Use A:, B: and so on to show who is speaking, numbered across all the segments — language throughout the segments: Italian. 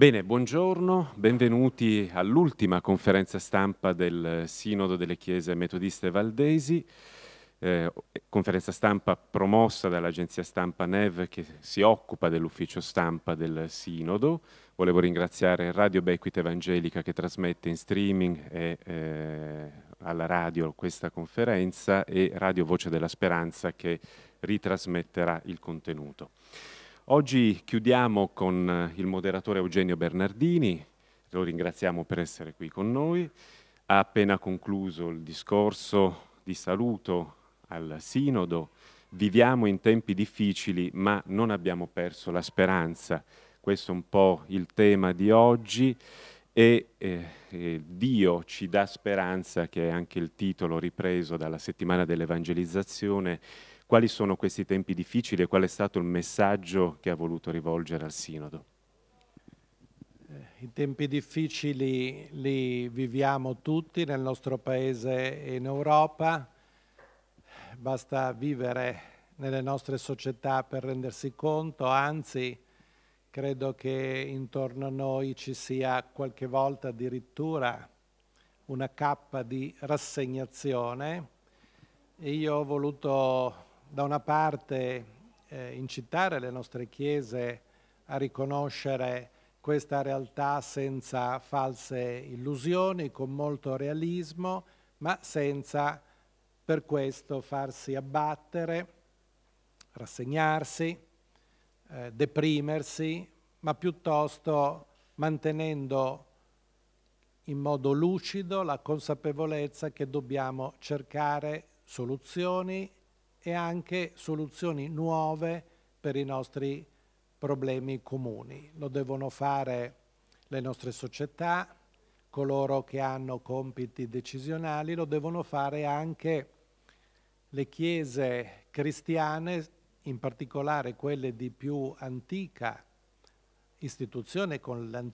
A: Bene, buongiorno, benvenuti all'ultima conferenza stampa del Sinodo delle Chiese Metodiste Valdesi, eh, conferenza stampa promossa dall'agenzia stampa NEV che si occupa dell'ufficio stampa del Sinodo. Volevo ringraziare Radio Bequit Evangelica che trasmette in streaming e eh, alla radio questa conferenza e Radio Voce della Speranza che ritrasmetterà il contenuto. Oggi chiudiamo con eh, il moderatore Eugenio Bernardini, lo ringraziamo per essere qui con noi. Ha appena concluso il discorso di saluto al Sinodo. Viviamo in tempi difficili, ma non abbiamo perso la speranza. Questo è un po' il tema di oggi e eh, eh, Dio ci dà speranza, che è anche il titolo ripreso dalla settimana dell'evangelizzazione quali sono questi tempi difficili e qual è stato il messaggio che ha voluto rivolgere al Sinodo?
B: Eh, I tempi difficili li viviamo tutti nel nostro paese e in Europa, basta vivere nelle nostre società per rendersi conto, anzi credo che intorno a noi ci sia qualche volta addirittura una cappa di rassegnazione e io ho voluto da una parte eh, incitare le nostre chiese a riconoscere questa realtà senza false illusioni, con molto realismo, ma senza per questo farsi abbattere, rassegnarsi, eh, deprimersi, ma piuttosto mantenendo in modo lucido la consapevolezza che dobbiamo cercare soluzioni e anche soluzioni nuove per i nostri problemi comuni. Lo devono fare le nostre società, coloro che hanno compiti decisionali, lo devono fare anche le chiese cristiane, in particolare quelle di più antica istituzione, con,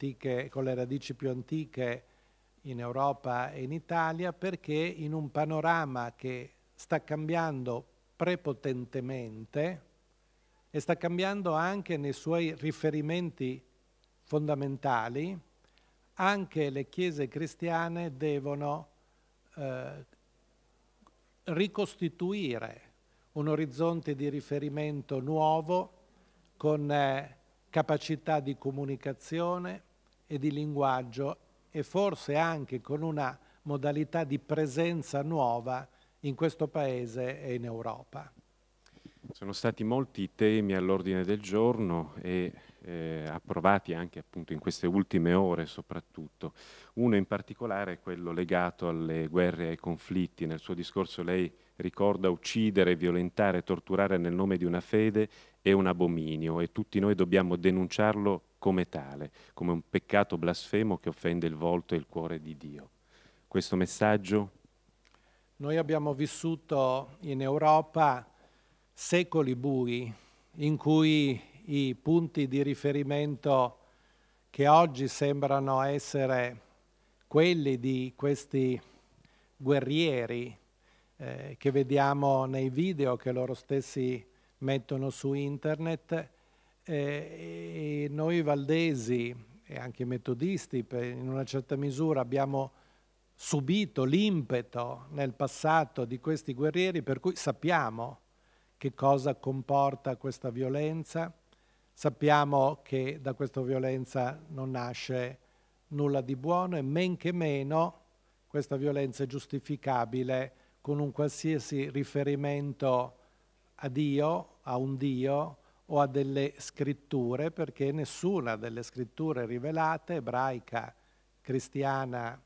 B: con le radici più antiche in Europa e in Italia, perché in un panorama che sta cambiando prepotentemente e sta cambiando anche nei suoi riferimenti fondamentali, anche le chiese cristiane devono eh, ricostituire un orizzonte di riferimento nuovo con eh, capacità di comunicazione e di linguaggio e forse anche con una modalità di presenza nuova in questo Paese e in Europa.
A: Sono stati molti temi all'ordine del giorno e eh, approvati anche appunto in queste ultime ore soprattutto. Uno in particolare è quello legato alle guerre e ai conflitti. Nel suo discorso lei ricorda uccidere, violentare, torturare nel nome di una fede è un abominio e tutti noi dobbiamo denunciarlo come tale, come un peccato blasfemo che offende il volto e il cuore di Dio. Questo messaggio
B: noi abbiamo vissuto in Europa secoli bui in cui i punti di riferimento che oggi sembrano essere quelli di questi guerrieri eh, che vediamo nei video che loro stessi mettono su internet eh, e noi valdesi e anche metodisti in una certa misura abbiamo subito l'impeto nel passato di questi guerrieri, per cui sappiamo che cosa comporta questa violenza, sappiamo che da questa violenza non nasce nulla di buono e men che meno questa violenza è giustificabile con un qualsiasi riferimento a Dio, a un Dio o a delle scritture, perché nessuna delle scritture rivelate, ebraica, cristiana,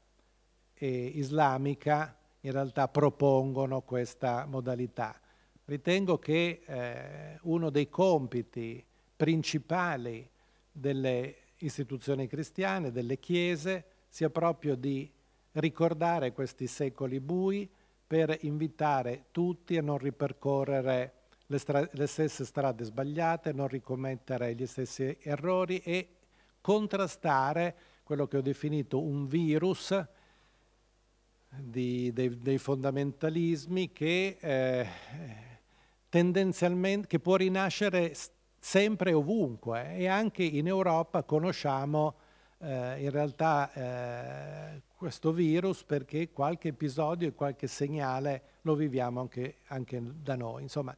B: islamica in realtà propongono questa modalità. Ritengo che eh, uno dei compiti principali delle istituzioni cristiane, delle chiese, sia proprio di ricordare questi secoli bui per invitare tutti a non ripercorrere le, le stesse strade sbagliate, non ricommettere gli stessi errori e contrastare quello che ho definito un virus di, dei, dei, fondamentalismi che eh, tendenzialmente che può rinascere sempre ovunque eh, e anche in Europa conosciamo eh, in realtà eh, questo virus perché qualche episodio e qualche segnale lo viviamo anche, anche da noi. Insomma,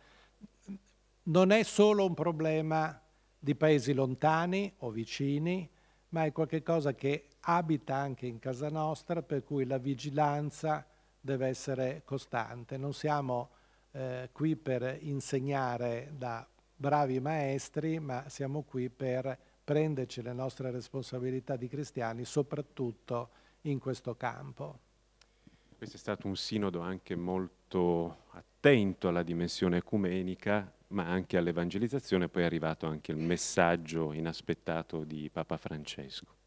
B: non è solo un problema di paesi lontani o vicini, ma è qualcosa che abita anche in casa nostra, per cui la vigilanza deve essere costante. Non siamo eh, qui per insegnare da bravi maestri, ma siamo qui per prenderci le nostre responsabilità di cristiani, soprattutto in questo campo.
A: Questo è stato un sinodo anche molto attento alla dimensione ecumenica, ma anche all'evangelizzazione, poi è arrivato anche il messaggio inaspettato di Papa Francesco.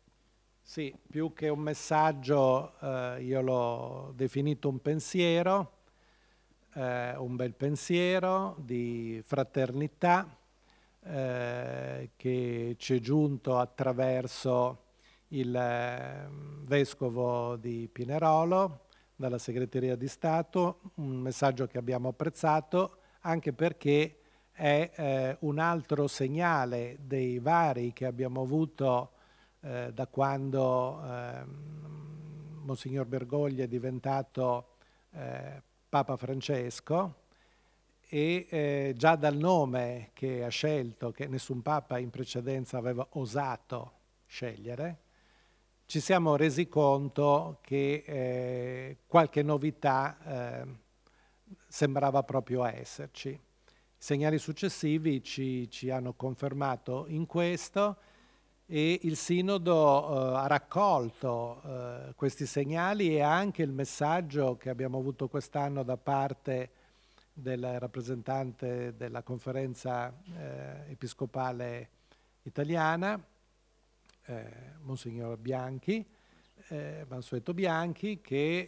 B: Sì, più che un messaggio eh, io l'ho definito un pensiero, eh, un bel pensiero di fraternità eh, che ci è giunto attraverso il eh, Vescovo di Pinerolo, dalla Segreteria di Stato, un messaggio che abbiamo apprezzato anche perché è eh, un altro segnale dei vari che abbiamo avuto eh, da quando ehm, Monsignor Bergoglio è diventato eh, Papa Francesco e eh, già dal nome che ha scelto, che nessun Papa in precedenza aveva osato scegliere, ci siamo resi conto che eh, qualche novità eh, sembrava proprio esserci. I segnali successivi ci, ci hanno confermato in questo e il Sinodo eh, ha raccolto eh, questi segnali e anche il messaggio che abbiamo avuto quest'anno da parte del rappresentante della conferenza eh, episcopale italiana, eh, Monsignor Bianchi, eh, Mansueto Bianchi, che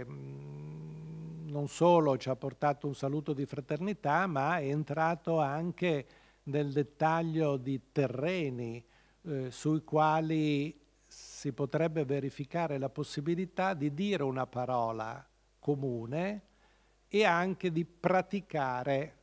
B: eh, non solo ci ha portato un saluto di fraternità, ma è entrato anche nel dettaglio di terreni eh, sui quali si potrebbe verificare la possibilità di dire una parola comune e anche di praticare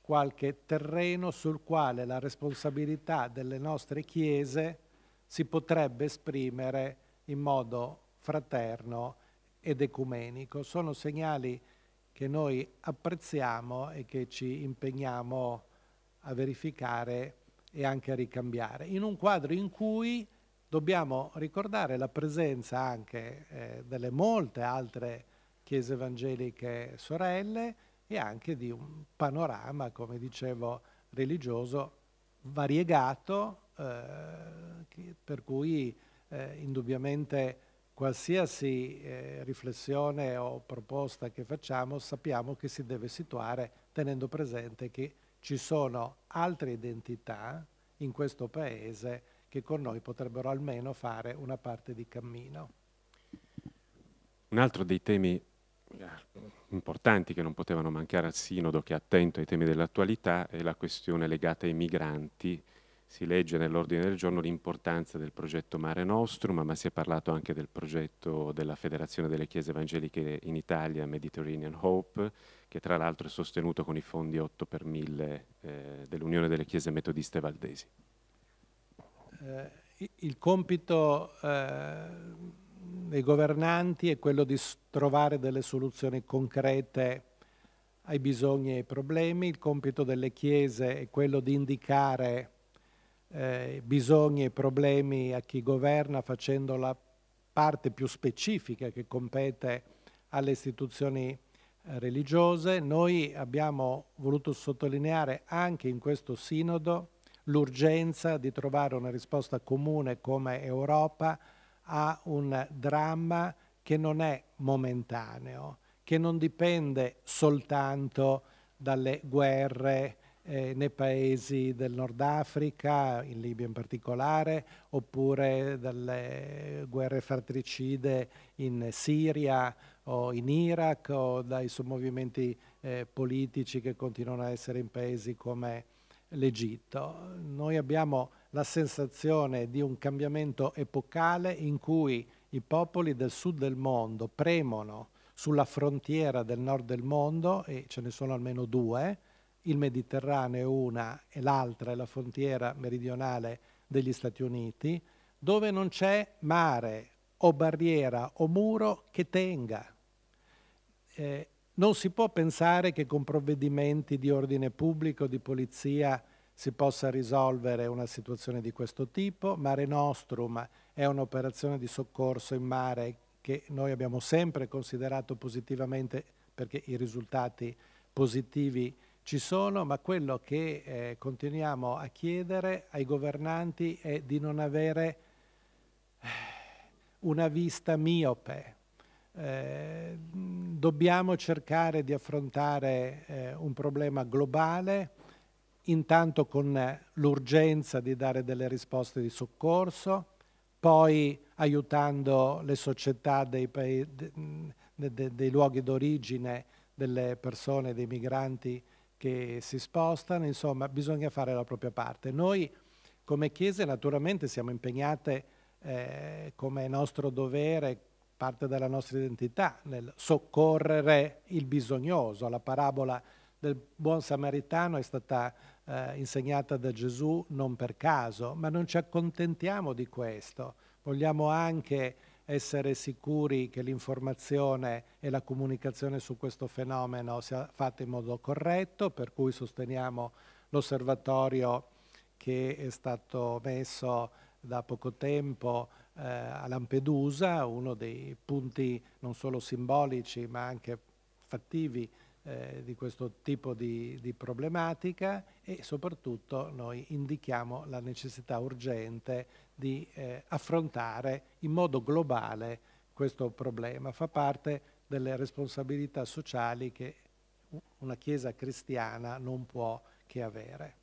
B: qualche terreno sul quale la responsabilità delle nostre chiese si potrebbe esprimere in modo fraterno ed ecumenico. Sono segnali che noi apprezziamo e che ci impegniamo a verificare e anche a ricambiare, in un quadro in cui dobbiamo ricordare la presenza anche eh, delle molte altre chiese evangeliche sorelle e anche di un panorama, come dicevo, religioso variegato, eh, per cui eh, indubbiamente qualsiasi eh, riflessione o proposta che facciamo sappiamo che si deve situare tenendo presente che ci sono altre identità in questo paese che con noi potrebbero almeno fare una parte di cammino.
A: Un altro dei temi eh, importanti che non potevano mancare al sinodo che è attento ai temi dell'attualità è la questione legata ai migranti si legge nell'ordine del giorno l'importanza del progetto Mare Nostrum, ma si è parlato anche del progetto della Federazione delle Chiese Evangeliche in Italia, Mediterranean Hope, che tra l'altro è sostenuto con i fondi 8 per 1000 eh, dell'Unione delle Chiese Metodiste Valdesi.
B: Eh, il compito eh, dei governanti è quello di trovare delle soluzioni concrete ai bisogni e ai problemi, il compito delle Chiese è quello di indicare eh, bisogni e problemi a chi governa facendo la parte più specifica che compete alle istituzioni eh, religiose. Noi abbiamo voluto sottolineare anche in questo sinodo l'urgenza di trovare una risposta comune come Europa a un dramma che non è momentaneo, che non dipende soltanto dalle guerre, eh, nei paesi del Nord Africa, in Libia in particolare, oppure dalle guerre fratricide in Siria o in Iraq o dai sommovimenti eh, politici che continuano a essere in paesi come l'Egitto. Noi abbiamo la sensazione di un cambiamento epocale in cui i popoli del sud del mondo premono sulla frontiera del nord del mondo, e ce ne sono almeno due, il Mediterraneo è una e l'altra è la frontiera meridionale degli Stati Uniti, dove non c'è mare o barriera o muro che tenga. Eh, non si può pensare che con provvedimenti di ordine pubblico, di polizia, si possa risolvere una situazione di questo tipo. Mare Nostrum è un'operazione di soccorso in mare che noi abbiamo sempre considerato positivamente perché i risultati positivi ci sono, ma quello che eh, continuiamo a chiedere ai governanti è di non avere eh, una vista miope. Eh, dobbiamo cercare di affrontare eh, un problema globale, intanto con l'urgenza di dare delle risposte di soccorso, poi aiutando le società dei, paesi, de, de, dei luoghi d'origine delle persone, dei migranti che si spostano, insomma bisogna fare la propria parte. Noi come Chiese naturalmente siamo impegnate eh, come nostro dovere, parte della nostra identità, nel soccorrere il bisognoso. La parabola del buon samaritano è stata eh, insegnata da Gesù non per caso, ma non ci accontentiamo di questo. Vogliamo anche essere sicuri che l'informazione e la comunicazione su questo fenomeno sia fatta in modo corretto, per cui sosteniamo l'osservatorio che è stato messo da poco tempo eh, a Lampedusa, uno dei punti non solo simbolici ma anche fattivi eh, di questo tipo di, di, problematica e soprattutto noi indichiamo la necessità urgente di eh, affrontare in modo globale questo problema. Fa parte delle responsabilità sociali che una Chiesa cristiana non può che avere.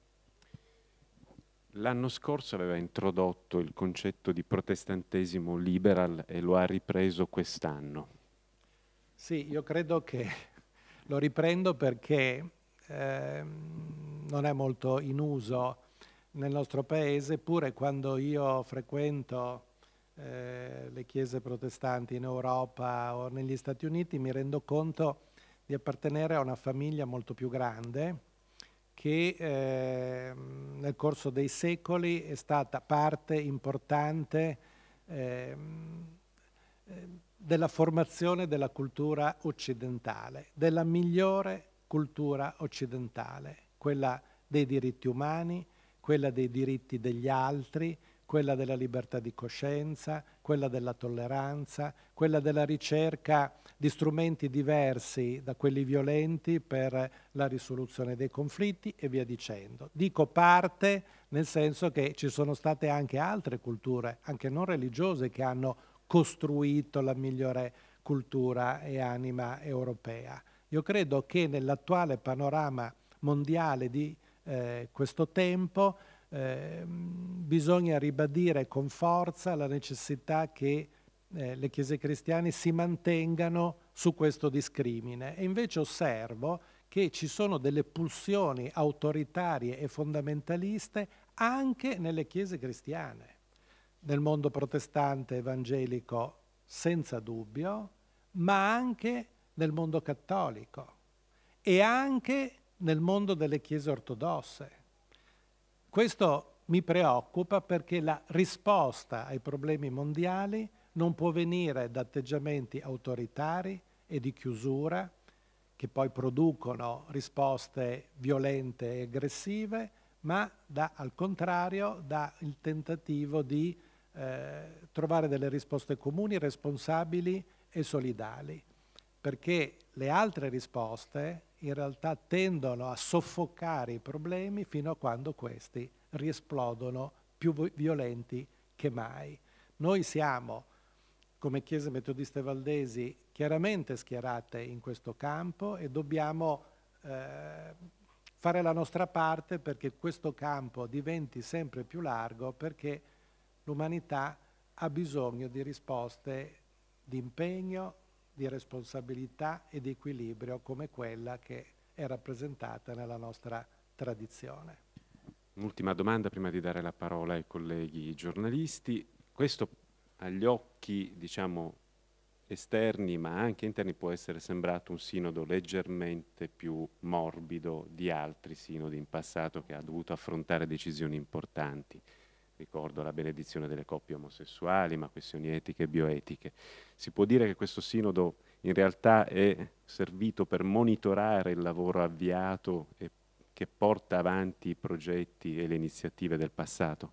A: L'anno scorso aveva introdotto il concetto di protestantesimo liberal e lo ha ripreso quest'anno.
B: Sì, io credo che lo riprendo perché eh, non è molto in uso nel nostro paese, eppure quando io frequento eh, le chiese protestanti in Europa o negli Stati Uniti mi rendo conto di appartenere a una famiglia molto più grande che eh, nel corso dei secoli è stata parte importante eh, della formazione della cultura occidentale, della migliore cultura occidentale, quella dei diritti umani, quella dei diritti degli altri, quella della libertà di coscienza, quella della tolleranza, quella della ricerca di strumenti diversi da quelli violenti per la risoluzione dei conflitti e via dicendo. Dico parte nel senso che ci sono state anche altre culture, anche non religiose, che hanno costruito la migliore cultura e anima europea. Io credo che nell'attuale panorama mondiale di eh, questo tempo eh, bisogna ribadire con forza la necessità che eh, le chiese cristiane si mantengano su questo discrimine. E invece osservo che ci sono delle pulsioni autoritarie e fondamentaliste anche nelle chiese cristiane nel mondo protestante evangelico senza dubbio, ma anche nel mondo cattolico e anche nel mondo delle chiese ortodosse. Questo mi preoccupa perché la risposta ai problemi mondiali non può venire da atteggiamenti autoritari e di chiusura che poi producono risposte violente e aggressive, ma da, al contrario dal tentativo di eh, trovare delle risposte comuni, responsabili e solidali, perché le altre risposte in realtà tendono a soffocare i problemi fino a quando questi riesplodono più violenti che mai. Noi siamo, come Chiese Metodiste Valdesi, chiaramente schierate in questo campo e dobbiamo eh, fare la nostra parte perché questo campo diventi sempre più largo perché l'umanità ha bisogno di risposte di impegno, di responsabilità e di equilibrio come quella che è rappresentata nella nostra tradizione.
A: Un'ultima domanda prima di dare la parola ai colleghi giornalisti. Questo agli occhi, diciamo, esterni ma anche interni può essere sembrato un sinodo leggermente più morbido di altri sinodi in passato che ha dovuto affrontare decisioni importanti ricordo la benedizione delle coppie omosessuali, ma questioni etiche e bioetiche. Si può dire che questo sinodo in realtà è servito per monitorare il lavoro avviato e che porta avanti i progetti e le iniziative del passato?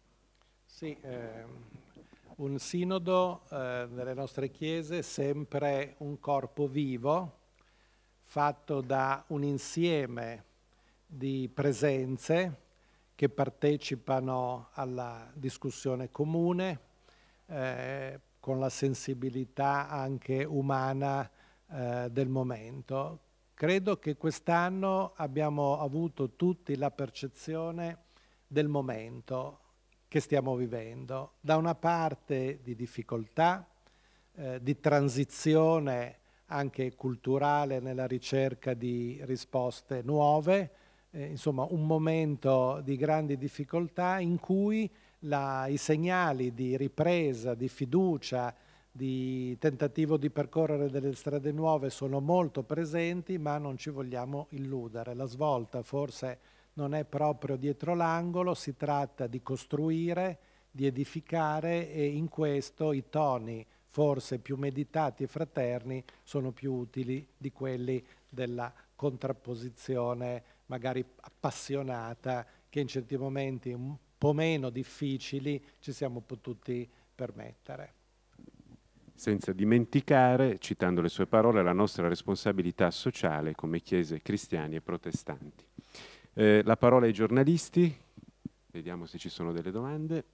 B: Sì, eh, un sinodo eh, nelle nostre chiese è sempre un corpo vivo fatto da un insieme di presenze che partecipano alla discussione comune eh, con la sensibilità anche umana eh, del momento. Credo che quest'anno abbiamo avuto tutti la percezione del momento che stiamo vivendo. Da una parte di difficoltà, eh, di transizione anche culturale nella ricerca di risposte nuove, eh, insomma, un momento di grandi difficoltà in cui la, i segnali di ripresa, di fiducia, di tentativo di percorrere delle strade nuove sono molto presenti, ma non ci vogliamo illudere. La svolta forse non è proprio dietro l'angolo, si tratta di costruire, di edificare e in questo i toni forse più meditati e fraterni sono più utili di quelli della contrapposizione magari appassionata che in certi momenti un po' meno difficili ci siamo potuti permettere.
A: Senza dimenticare, citando le sue parole, la nostra responsabilità sociale come chiese cristiane e protestanti. Eh, la parola ai giornalisti, vediamo se ci sono delle domande.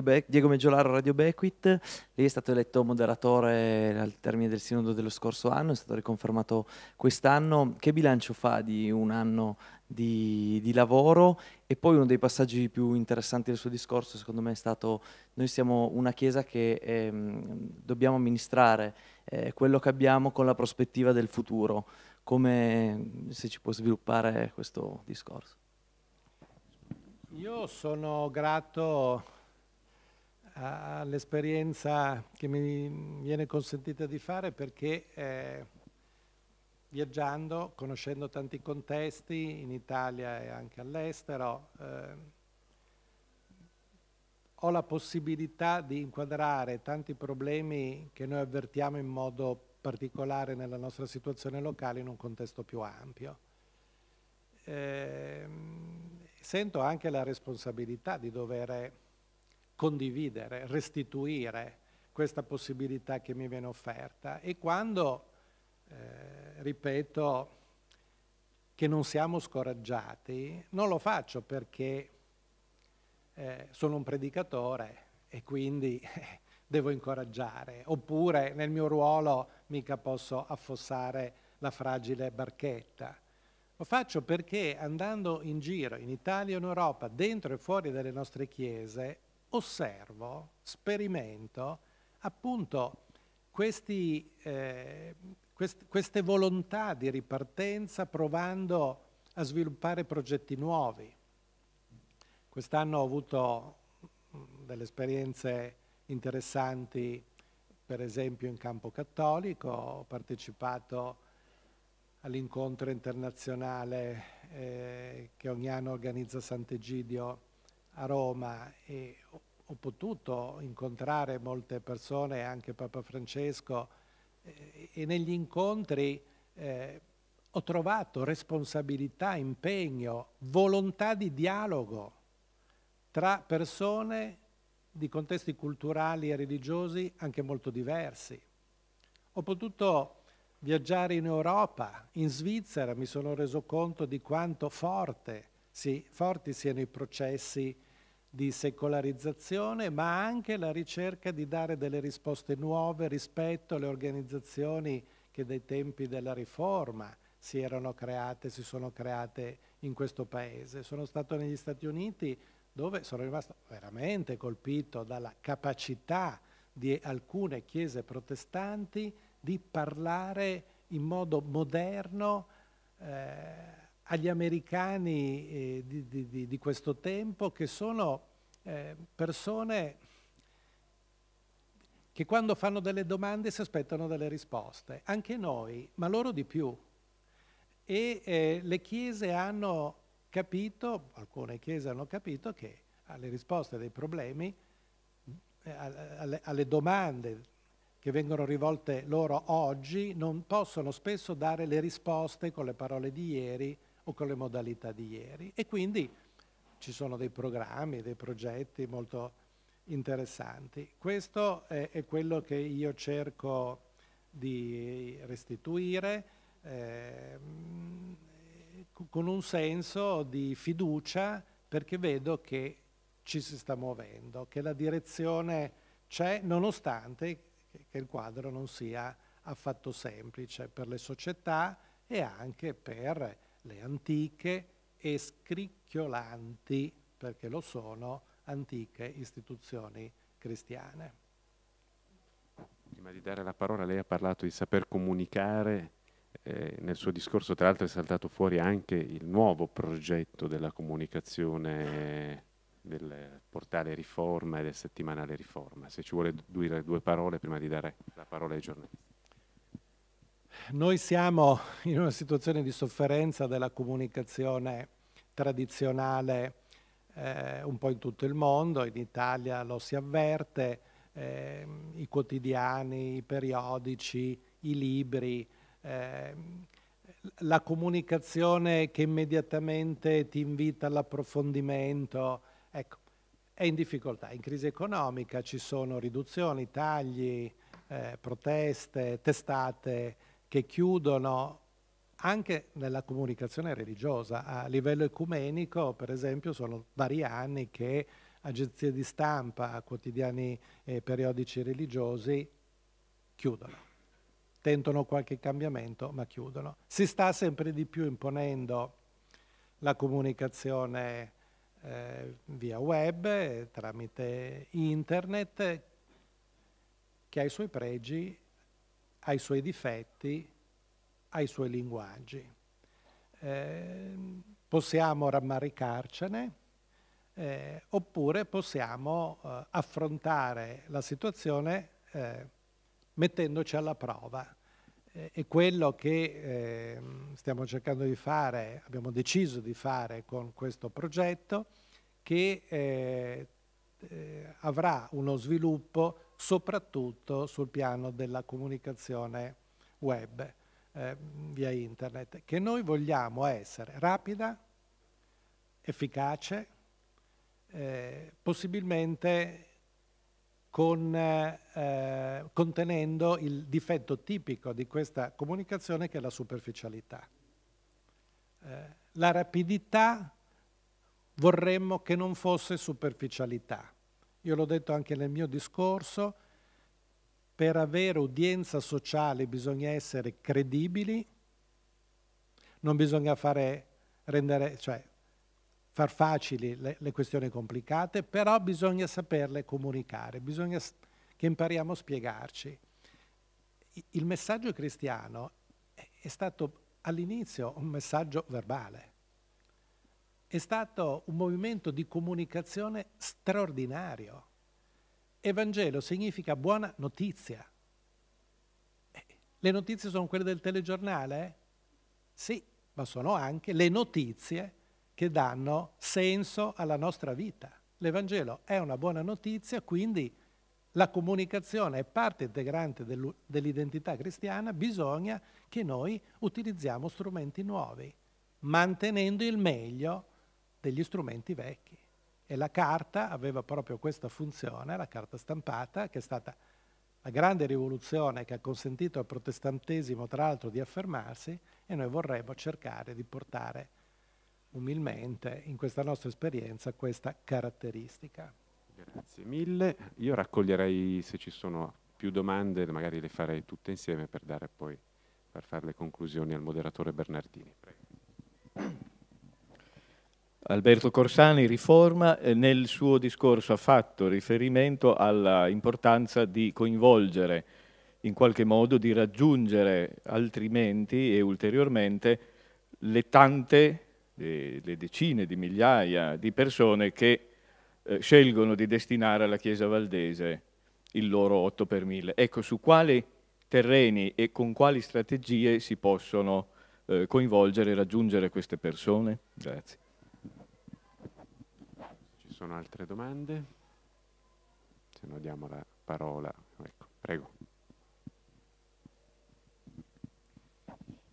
A: Be- Diego Meggiolaro,
B: Radio Bequit. Lei è stato eletto moderatore al termine del sinodo dello scorso anno, è stato
A: riconfermato quest'anno. Che bilancio fa di un anno di, di lavoro? E poi uno dei passaggi più interessanti del suo discorso, secondo me, è stato noi siamo
B: una Chiesa che ehm, dobbiamo amministrare eh, quello che abbiamo con la prospettiva del futuro. Come se ci può sviluppare questo discorso? Io sono grato all'esperienza che mi viene consentita di fare perché eh, viaggiando, conoscendo tanti contesti in Italia e anche all'estero, eh, ho la possibilità di inquadrare tanti problemi che noi avvertiamo in modo particolare nella nostra situazione locale in un contesto più ampio. Eh, sento anche la responsabilità di dover condividere, restituire questa possibilità che mi viene offerta e quando, eh, ripeto, che non siamo scoraggiati, non lo faccio perché eh, sono un predicatore e quindi eh, devo incoraggiare, oppure nel mio ruolo mica posso affossare la fragile barchetta. Lo faccio perché andando in giro in Italia e in Europa, dentro e fuori dalle nostre chiese, osservo, sperimento appunto questi, eh, quest queste volontà di ripartenza provando a sviluppare progetti nuovi. Quest'anno ho avuto mm, delle esperienze interessanti, per esempio in campo cattolico, ho partecipato all'incontro internazionale eh, che ogni anno organizza Sant'Egidio a Roma e ho potuto incontrare molte persone, anche Papa Francesco, eh, e negli incontri eh, ho trovato responsabilità, impegno, volontà di dialogo tra persone di contesti culturali e religiosi anche molto diversi. Ho potuto viaggiare in Europa, in Svizzera mi sono reso conto di quanto forte, sì, forti siano i processi di secolarizzazione, ma anche la ricerca di dare delle risposte nuove rispetto alle organizzazioni che dai tempi della riforma si erano create, si sono create in questo paese. Sono stato negli Stati Uniti dove sono rimasto veramente colpito dalla capacità di alcune chiese protestanti di parlare in modo moderno eh, agli americani eh, di, di, di, questo tempo che sono eh, persone che quando fanno delle domande si aspettano delle risposte, anche noi, ma loro di più. E eh, le chiese hanno capito, alcune chiese hanno capito che alle risposte dei problemi, eh, alle, alle domande che vengono rivolte loro oggi non possono spesso dare le risposte con le parole di ieri o con le modalità di ieri. E quindi ci sono dei programmi, dei progetti molto interessanti. Questo è, è quello che io cerco di restituire eh, con un senso di fiducia perché vedo che ci si sta muovendo, che la direzione c'è nonostante che il quadro non sia affatto semplice per le società e anche per le antiche e scricchiolanti, perché lo sono, antiche istituzioni cristiane.
A: Prima di dare la parola, lei ha parlato di saper comunicare, eh, nel suo discorso tra l'altro è saltato fuori anche il nuovo progetto della comunicazione del portale Riforma e del settimanale Riforma. Se ci vuole dire due parole prima di dare la parola ai giornalisti.
B: Noi siamo in una situazione di sofferenza della comunicazione tradizionale eh, un po' in tutto il mondo, in Italia lo si avverte, eh, i quotidiani, i periodici, i libri, eh, la comunicazione che immediatamente ti invita all'approfondimento, ecco, è in difficoltà, in crisi economica ci sono riduzioni, tagli, eh, proteste, testate che chiudono anche nella comunicazione religiosa. A livello ecumenico, per esempio, sono vari anni che agenzie di stampa, quotidiani e eh, periodici religiosi chiudono. Tentano qualche cambiamento, ma chiudono. Si sta sempre di più imponendo la comunicazione eh, via web, tramite internet, che ha i suoi pregi ai suoi difetti, ai suoi linguaggi. Eh, possiamo rammaricarcene eh, oppure possiamo eh, affrontare la situazione eh, mettendoci alla prova. e quello che ehm, stiamo cercando di fare, abbiamo deciso di fare con questo progetto, che eh, eh, avrà uno sviluppo soprattutto sul piano della comunicazione web eh, via internet, che noi vogliamo essere rapida, efficace, eh, possibilmente con, eh, contenendo il difetto tipico di questa comunicazione che è la superficialità. Eh, la rapidità vorremmo che non fosse superficialità, io l'ho detto anche nel mio discorso, per avere udienza sociale bisogna essere credibili, non bisogna fare, rendere, cioè, far facili le, le, questioni complicate, però bisogna saperle comunicare, bisogna che impariamo a spiegarci. Il messaggio cristiano è stato all'inizio un messaggio verbale è stato un movimento di comunicazione straordinario. Evangelo significa buona notizia. Eh, le notizie sono quelle del telegiornale? Sì, ma sono anche le notizie che danno senso alla nostra vita. L'Evangelo è una buona notizia, quindi la comunicazione è parte integrante dell'identità cristiana, bisogna che noi utilizziamo strumenti nuovi, mantenendo il meglio degli strumenti vecchi. E la carta aveva proprio questa funzione, la carta stampata, che è stata la grande rivoluzione che ha consentito al protestantesimo, tra l'altro, di affermarsi e noi vorremmo cercare di portare umilmente in questa nostra esperienza questa caratteristica.
A: Grazie mille. Io raccoglierei se ci sono più domande, magari le farei tutte insieme per dare poi per fare le conclusioni al moderatore Bernardini. Prego. Alberto Corsani, Riforma, eh, nel suo discorso ha fatto riferimento all'importanza di coinvolgere in qualche modo, di raggiungere altrimenti e ulteriormente le tante, le decine di migliaia di persone che eh, scelgono di destinare alla Chiesa Valdese il loro 8 per 1000. Ecco, su quali terreni e con quali strategie si possono eh, coinvolgere e raggiungere queste persone? Grazie sono altre domande? Se no diamo la parola. Ecco, prego.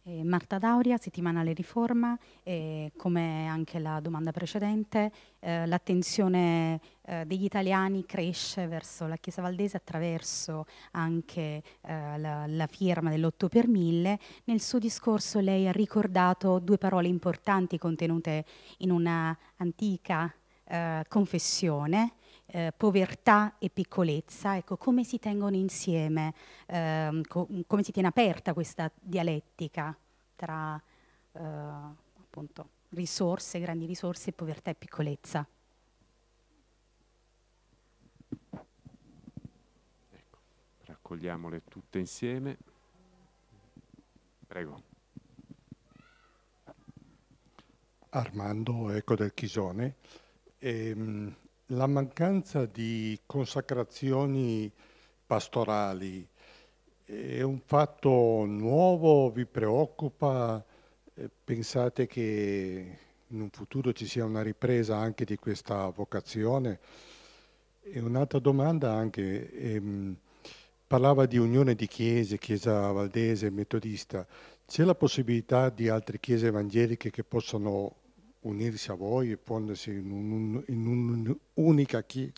B: Eh, Marta Dauria, settimanale Riforma, eh, come anche la domanda precedente, eh, l'attenzione eh, degli italiani cresce verso la Chiesa Valdese attraverso anche eh, la, la, firma dell'8 per 1000. Nel suo discorso lei ha ricordato due parole importanti contenute in una antica eh, confessione, eh, povertà e piccolezza, ecco, come si tengono insieme, eh, co come si tiene aperta questa dialettica tra eh, appunto, risorse, grandi risorse, povertà e piccolezza.
A: Ecco, raccogliamole tutte insieme. Prego.
B: Armando, ecco del Chisone ehm, la mancanza di consacrazioni pastorali è un fatto nuovo, vi preoccupa? Eh, pensate che in un futuro ci sia una ripresa anche di questa vocazione? E un'altra domanda anche, ehm, parlava di unione di chiese, chiesa valdese, metodista, c'è la possibilità di altre chiese evangeliche che possano unirsi a voi e fondersi in un'unica un, un Chiesa.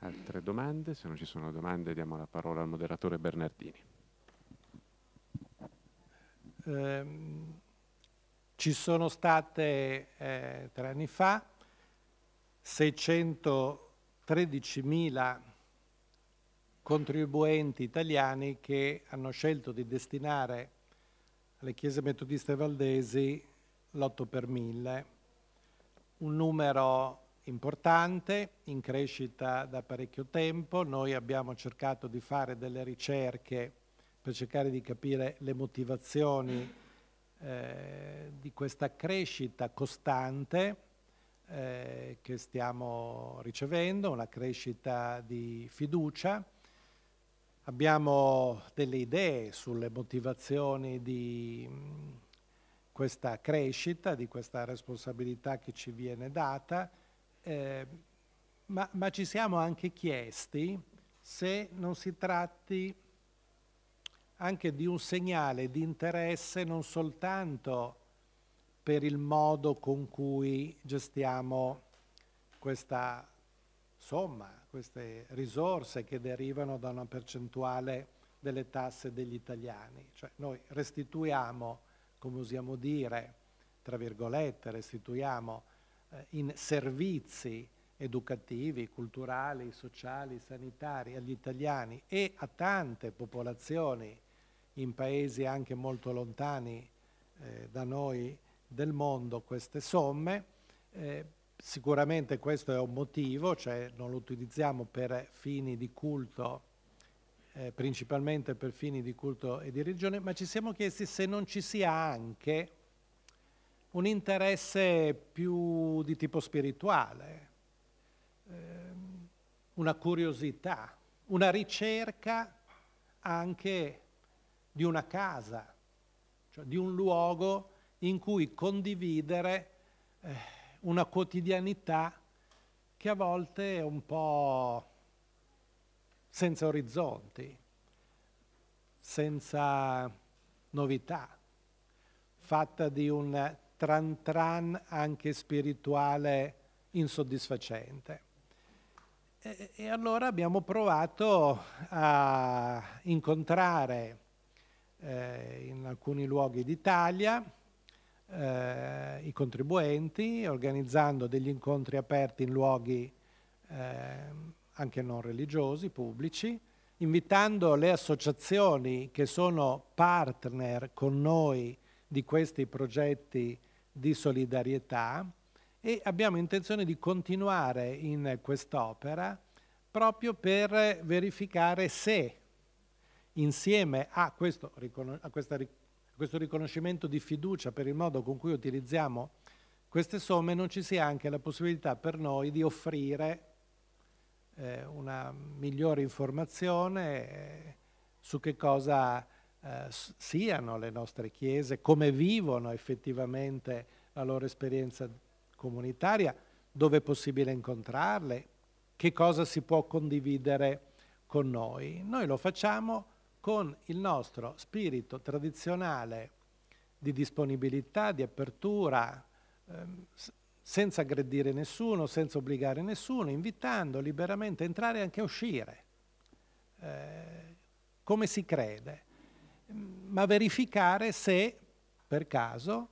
A: Altre domande? Se non ci sono domande diamo la parola al moderatore Bernardini.
B: Eh, ci sono state eh, tre anni fa 613.000 contribuenti italiani che hanno scelto di destinare alle chiese metodiste valdesi l'8 per 1000, un numero importante, in crescita da parecchio tempo. Noi abbiamo cercato di fare delle ricerche per cercare di capire le motivazioni eh, di questa crescita costante eh, che stiamo ricevendo, una crescita di fiducia Abbiamo delle idee sulle motivazioni di mm, questa crescita, di questa responsabilità che ci viene data, eh, ma, ma ci siamo anche chiesti se non si tratti anche di un segnale di interesse non soltanto per il modo con cui gestiamo questa somma queste risorse che derivano da una percentuale delle tasse degli italiani. Cioè noi restituiamo, come usiamo dire, tra virgolette, restituiamo eh, in servizi educativi, culturali, sociali, sanitari agli italiani e a tante popolazioni in paesi anche molto lontani eh, da noi del mondo queste somme, eh, sicuramente questo è un motivo, cioè non lo utilizziamo per fini di culto, eh, principalmente per fini di culto e di religione, ma ci siamo chiesti se non ci sia anche un interesse più di tipo spirituale, eh, una curiosità, una ricerca anche di una casa, cioè di un luogo in cui condividere eh, una quotidianità che a volte è un po' senza orizzonti, senza novità, fatta di un tran tran anche spirituale insoddisfacente. E, e allora abbiamo provato a incontrare eh, in alcuni luoghi d'Italia, eh, i contribuenti, organizzando degli incontri aperti in luoghi eh, anche non religiosi, pubblici, invitando le associazioni che sono partner con noi di questi progetti di solidarietà e abbiamo intenzione di continuare in quest'opera proprio per verificare se insieme a, questo, a questa riconoscenza questo riconoscimento di fiducia per il modo con cui utilizziamo queste somme, non ci sia anche la possibilità per noi di offrire eh, una migliore informazione eh, su che cosa eh, siano le nostre chiese, come vivono effettivamente la loro esperienza comunitaria, dove è possibile incontrarle, che cosa si può condividere con noi. Noi lo facciamo con il nostro spirito tradizionale di disponibilità, di apertura, ehm, senza aggredire nessuno, senza obbligare nessuno, invitando liberamente a entrare e anche a uscire, eh, come si crede, mm, ma verificare se per caso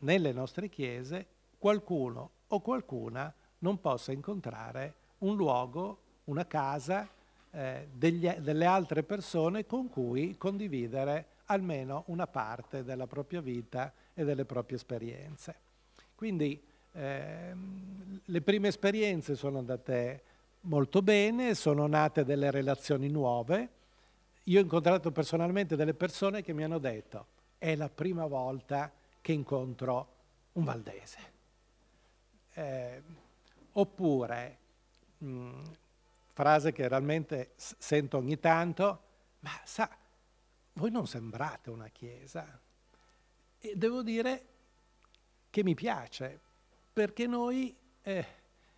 B: nelle nostre chiese qualcuno o qualcuna non possa incontrare un luogo, una casa eh, degli, delle altre persone con cui condividere almeno una parte della propria vita e delle proprie esperienze. Quindi ehm, le prime esperienze sono andate molto bene, sono nate delle relazioni nuove. Io ho incontrato personalmente delle persone che mi hanno detto è la prima volta che incontro un valdese. Eh, oppure mh, frase che realmente sento ogni tanto, ma sa, voi non sembrate una chiesa. E devo dire che mi piace, perché noi eh,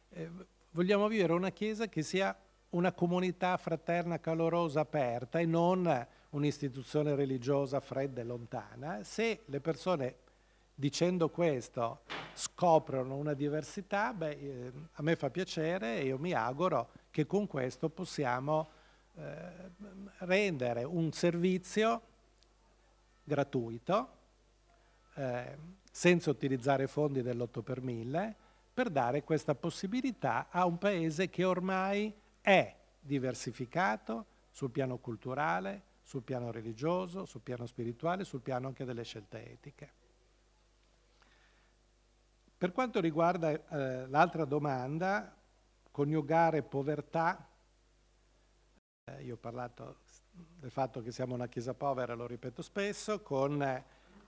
B: eh, vogliamo vivere una chiesa che sia una comunità fraterna, calorosa, aperta e non un'istituzione religiosa fredda e lontana. Se le persone dicendo questo scoprono una diversità, beh, eh, a me fa piacere e io mi auguro che con questo possiamo eh, rendere un servizio gratuito, eh, senza utilizzare fondi dell'8 per 1000, per dare questa possibilità a un paese che ormai è diversificato sul piano culturale, sul piano religioso, sul piano spirituale, sul piano anche delle scelte etiche. Per quanto riguarda eh, l'altra domanda, coniugare povertà, eh, io ho parlato del fatto che siamo una chiesa povera, lo ripeto spesso, con eh,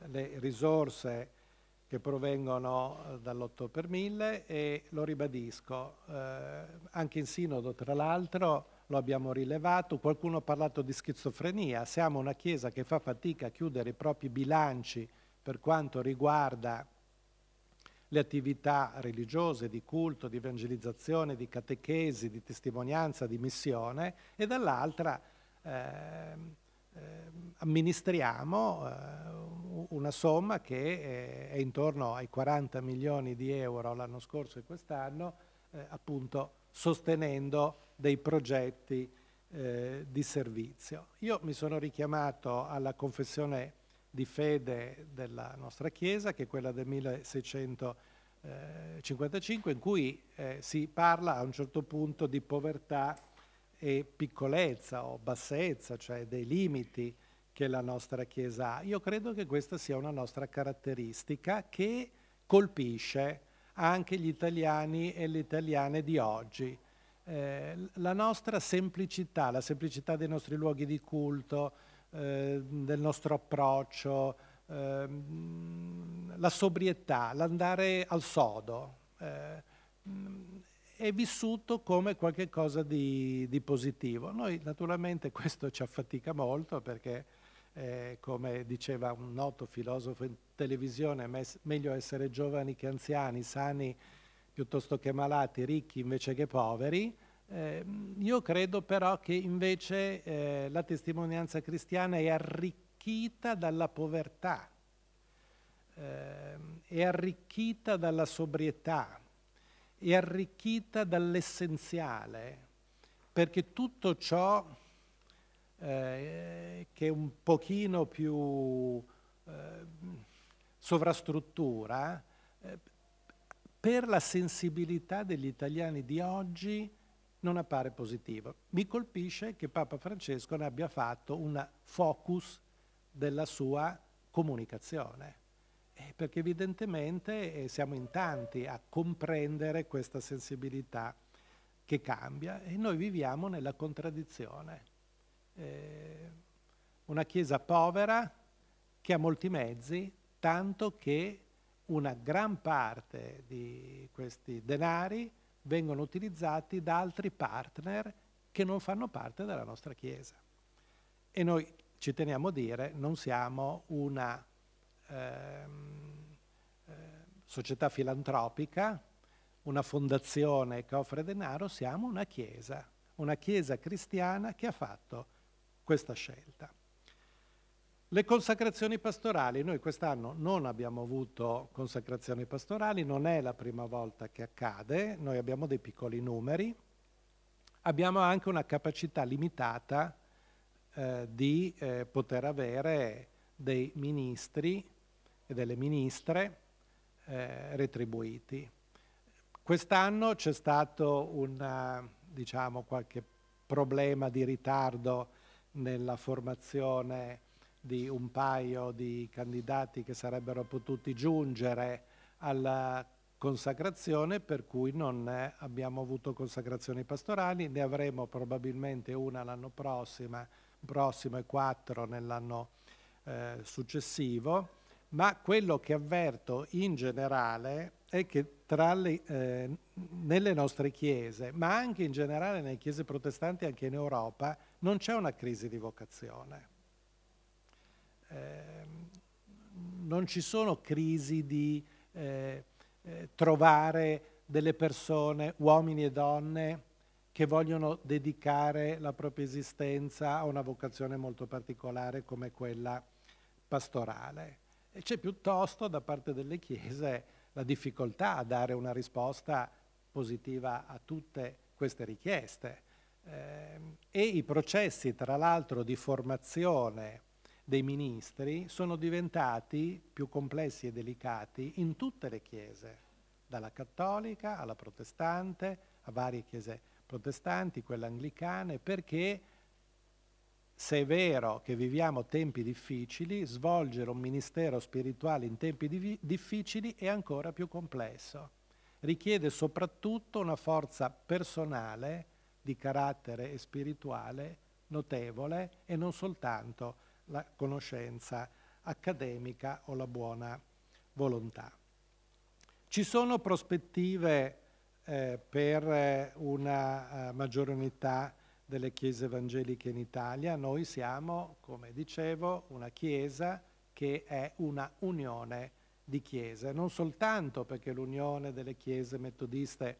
B: le risorse che provengono eh, dall'8 per 1000 e lo ribadisco, eh, anche in sinodo tra l'altro lo abbiamo rilevato, qualcuno ha parlato di schizofrenia, siamo una chiesa che fa fatica a chiudere i propri bilanci per quanto riguarda le attività religiose, di culto, di evangelizzazione, di catechesi, di testimonianza, di missione e dall'altra eh, amministriamo eh, una somma che eh, è intorno ai 40 milioni di euro l'anno scorso e quest'anno, eh, appunto sostenendo dei progetti eh, di servizio. Io mi sono richiamato alla confessione di fede della nostra Chiesa, che è quella del 1655, eh, in cui eh, si parla a un certo punto di povertà e piccolezza o bassezza, cioè dei limiti che la nostra Chiesa ha. Io credo che questa sia una nostra caratteristica che colpisce anche gli italiani e le italiane di oggi. Eh, la nostra semplicità, la semplicità dei nostri luoghi di culto, Ehm, del nostro approccio, eh, la sobrietà, l'andare al sodo, eh, è vissuto come qualcosa di, di, positivo. Noi naturalmente questo ci affatica molto perché eh, come diceva un noto filosofo in televisione, mes- meglio essere giovani che anziani, sani piuttosto che malati, ricchi invece che poveri, eh, io credo però che invece eh, la testimonianza cristiana è arricchita dalla povertà, eh, è arricchita dalla sobrietà, è arricchita dall'essenziale, perché tutto ciò eh, che è un pochino più ehm, sovrastruttura, eh, per la sensibilità degli italiani di oggi, non appare positivo. Mi colpisce che Papa Francesco ne abbia fatto un focus della sua comunicazione, eh, perché evidentemente eh, siamo in tanti a comprendere questa sensibilità che cambia e noi viviamo nella contraddizione. Eh, una Chiesa povera che ha molti mezzi, tanto che una gran parte di questi denari vengono utilizzati da altri partner che non fanno parte della nostra Chiesa. E noi ci teniamo a dire, non siamo una ehm, eh, società filantropica, una fondazione che offre denaro, siamo una Chiesa, una Chiesa cristiana che ha fatto questa scelta. Le consacrazioni pastorali, noi quest'anno non abbiamo avuto consacrazioni pastorali, non è la prima volta che accade, noi abbiamo dei piccoli numeri, abbiamo anche una capacità limitata eh, di eh, poter avere dei ministri e delle ministre eh, retribuiti. Quest'anno c'è stato un, diciamo, qualche problema di ritardo nella formazione di un paio di candidati che sarebbero potuti giungere alla consacrazione, per cui non abbiamo avuto consacrazioni pastorali, ne avremo probabilmente una l'anno prossimo, prossimo e quattro nell'anno eh, successivo, ma quello che avverto in generale è che le, eh, nelle nostre chiese, ma anche in generale nelle chiese protestanti, anche in Europa, non c'è una crisi di vocazione Ehm, non ci sono crisi di eh, eh, trovare delle persone, uomini e donne, che vogliono dedicare la propria esistenza a una vocazione molto particolare come quella pastorale. E c'è piuttosto da parte delle chiese la difficoltà a dare una risposta positiva a tutte queste richieste. Eh, e i processi, tra l'altro, di formazione dei ministri sono diventati più complessi e delicati in tutte le chiese, dalla cattolica alla protestante, a varie chiese protestanti, quelle anglicane, perché se è vero che viviamo tempi difficili, svolgere un ministero spirituale in tempi di difficili è ancora più complesso. Richiede soprattutto una forza personale di carattere e spirituale notevole e non soltanto la conoscenza accademica o la buona volontà. Ci sono prospettive eh, per una eh, maggiore unità delle chiese evangeliche in Italia. Noi siamo, come dicevo, una chiesa che è una unione di chiese, non soltanto perché l'unione delle chiese metodiste è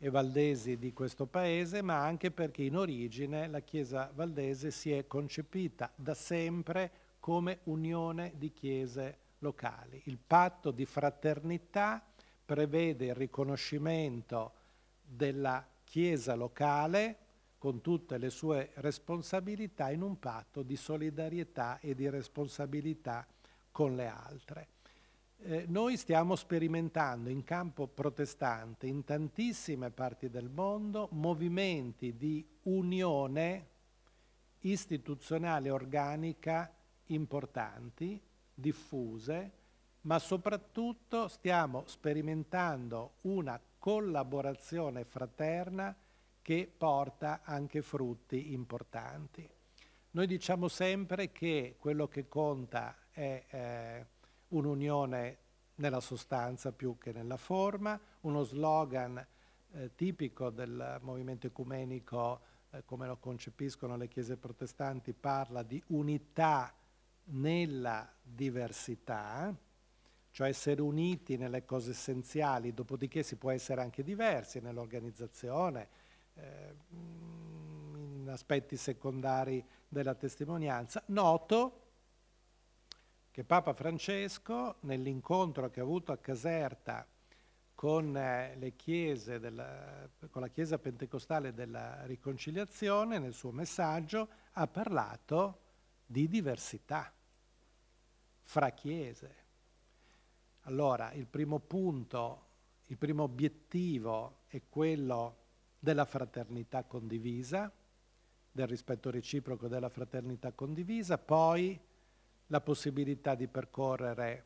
B: e valdesi di questo paese, ma anche perché in origine la Chiesa valdese si è concepita da sempre come unione di chiese locali. Il patto di fraternità prevede il riconoscimento della Chiesa locale con tutte le sue responsabilità in un patto di solidarietà e di responsabilità con le altre. Eh, noi stiamo sperimentando in campo protestante, in tantissime parti del mondo, movimenti di unione istituzionale organica importanti, diffuse, ma soprattutto stiamo sperimentando una collaborazione fraterna che porta anche frutti importanti. Noi diciamo sempre che quello che conta è eh, un'unione nella sostanza più che nella forma, uno slogan eh, tipico del movimento ecumenico eh, come lo concepiscono le chiese protestanti parla di unità nella diversità, cioè essere uniti nelle cose essenziali, dopodiché si può essere anche diversi nell'organizzazione, eh, in aspetti secondari della testimonianza. Noto che Papa Francesco nell'incontro che ha avuto a Caserta con, eh, della, con, la Chiesa Pentecostale della Riconciliazione, nel suo messaggio, ha parlato di diversità fra Chiese. Allora, il primo punto, il primo obiettivo è quello della fraternità condivisa, del rispetto reciproco della fraternità condivisa, poi la possibilità di percorrere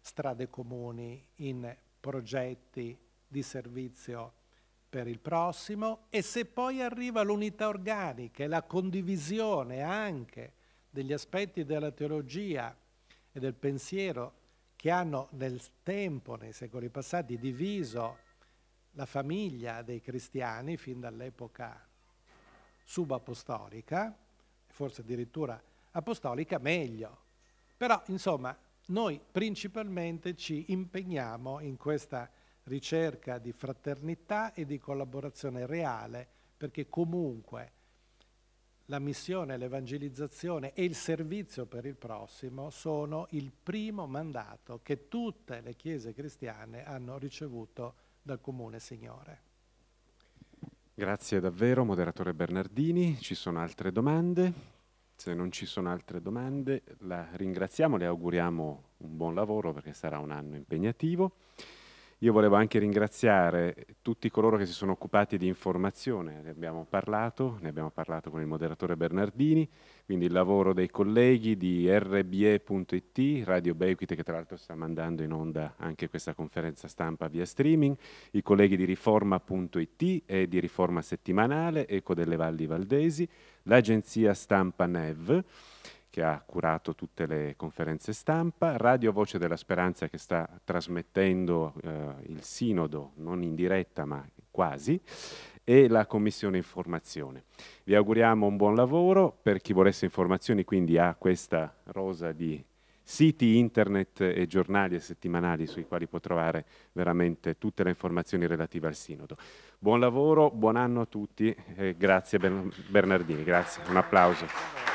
B: strade comuni in progetti di servizio per il prossimo e se poi arriva l'unità organica e la condivisione anche degli aspetti della teologia e del pensiero che hanno nel tempo, nei secoli passati, diviso la famiglia dei cristiani fin dall'epoca subapostolica, forse addirittura apostolica, meglio. Però, insomma, noi principalmente ci impegniamo in questa ricerca di fraternità e di collaborazione reale, perché comunque la missione, l'evangelizzazione e il servizio per il prossimo sono il primo mandato che tutte le chiese cristiane hanno ricevuto dal Comune Signore.
A: Grazie davvero, moderatore Bernardini. Ci sono altre domande? Se non ci sono altre domande, la ringraziamo, le auguriamo un buon lavoro perché sarà un anno impegnativo. Io volevo anche ringraziare tutti coloro che si sono occupati di informazione, ne abbiamo parlato, ne abbiamo parlato con il moderatore Bernardini, quindi il lavoro dei colleghi di rbe.it, Radio Bequite che tra l'altro sta mandando in onda anche questa conferenza stampa via streaming, i colleghi di riforma.it e di Riforma Settimanale, Eco delle Valli Valdesi, l'agenzia stampa NEV, che ha curato tutte le conferenze stampa, Radio Voce della Speranza che sta trasmettendo eh, il sinodo, non in diretta ma quasi, e la Commissione Informazione. Vi auguriamo un buon lavoro, per chi volesse informazioni quindi ha questa rosa di siti internet e giornali e settimanali sui quali può trovare veramente tutte le informazioni relative al sinodo. Buon lavoro, buon anno a tutti e grazie Bernardini, grazie, un applauso.